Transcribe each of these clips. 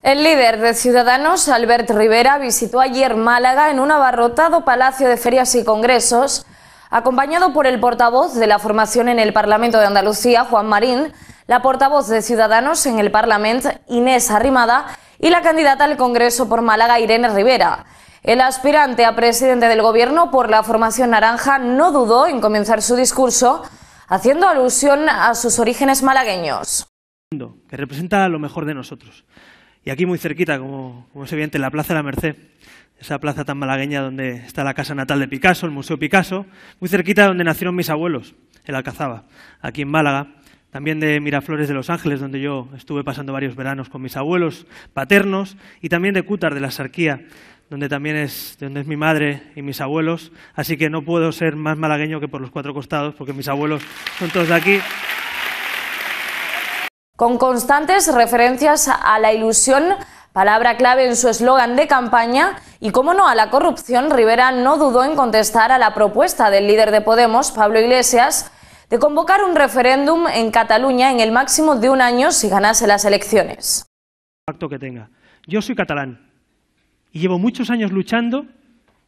El líder de Ciudadanos, Albert Rivera, visitó ayer Málaga en un abarrotado palacio de ferias y congresos, acompañado por el portavoz de la formación en el Parlamento de Andalucía, Juan Marín, la portavoz de Ciudadanos en el Parlamento, Inés Arrimada, y la candidata al Congreso por Málaga, Irene Rivera. El aspirante a presidente del Gobierno por la formación naranja no dudó en comenzar su discurso, haciendo alusión a sus orígenes malagueños. Que representa lo mejor de nosotros. Y aquí muy cerquita, como, como es evidente, en la Plaza de la Merced, esa plaza tan malagueña donde está la casa natal de Picasso, el Museo Picasso, muy cerquita donde nacieron mis abuelos, el Alcazaba, aquí en Málaga, también de Miraflores de Los Ángeles, donde yo estuve pasando varios veranos con mis abuelos paternos, y también de Cútar, de la Sarquía, donde también es, donde es mi madre y mis abuelos, así que no puedo ser más malagueño que por los cuatro costados, porque mis abuelos son todos de aquí. Con constantes referencias a la ilusión, palabra clave en su eslogan de campaña, y cómo no a la corrupción, Rivera no dudó en contestar a la propuesta del líder de Podemos, Pablo Iglesias, de convocar un referéndum en Cataluña en el máximo de un año si ganase las elecciones. que tenga. Yo soy catalán y llevo muchos años luchando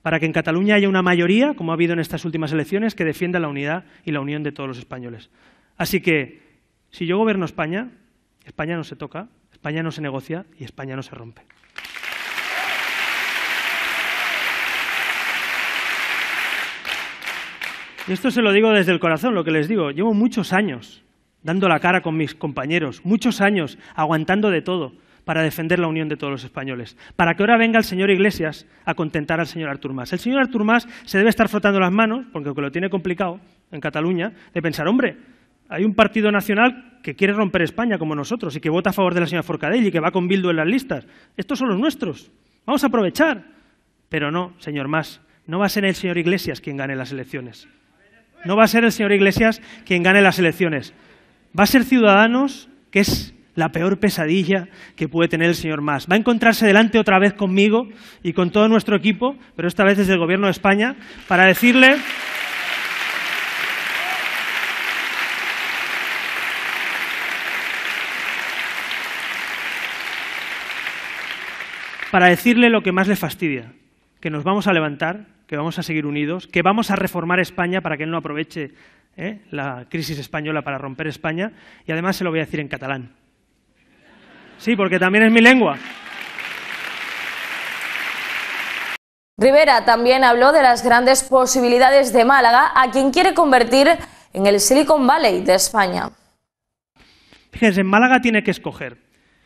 para que en Cataluña haya una mayoría, como ha habido en estas últimas elecciones, que defienda la unidad y la unión de todos los españoles. Así que, si yo gobierno España, España no se toca, España no se negocia y España no se rompe. Y esto se lo digo desde el corazón, lo que les digo. Llevo muchos años dando la cara con mis compañeros, muchos años aguantando de todo para defender la unión de todos los españoles, para que ahora venga el señor Iglesias a contentar al señor Artur Mas. El señor Artur Mas se debe estar frotando las manos, porque lo tiene complicado en Cataluña, de pensar, hombre, hay un partido nacional que quiere romper España como nosotros y que vota a favor de la señora Forcadell y que va con Bildu en las listas. Estos son los nuestros. Vamos a aprovechar. Pero no, señor Mas, no va a ser el señor Iglesias quien gane las elecciones. No va a ser el señor Iglesias quien gane las elecciones. Va a ser Ciudadanos, que es la peor pesadilla que puede tener el señor Mas. Va a encontrarse delante otra vez conmigo y con todo nuestro equipo, pero esta vez desde el Gobierno de España, para decirle para decirle lo que más le fastidia, que nos vamos a levantar, que vamos a seguir unidos, que vamos a reformar España para que él no aproveche ¿eh? la crisis española para romper España, y además se lo voy a decir en catalán. Sí, porque también es mi lengua. Rivera también habló de las grandes posibilidades de Málaga, a quien quiere convertir en el Silicon Valley de España. Fíjense, en Málaga tiene que escoger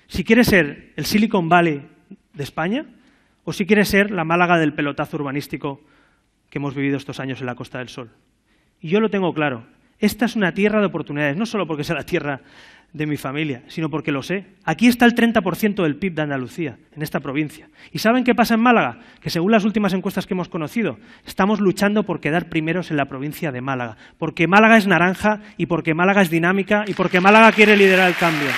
si quiere ser el Silicon Valley de España o si quiere ser la Málaga del pelotazo urbanístico que hemos vivido estos años en la Costa del Sol. Y yo lo tengo claro, esta es una tierra de oportunidades, no solo porque sea la tierra de mi familia, sino porque lo sé. Aquí está el 30% del PIB de Andalucía, en esta provincia. ¿Y saben qué pasa en Málaga? Que según las últimas encuestas que hemos conocido, estamos luchando por quedar primeros en la provincia de Málaga, porque Málaga es naranja y porque Málaga es dinámica y porque Málaga quiere liderar el cambio.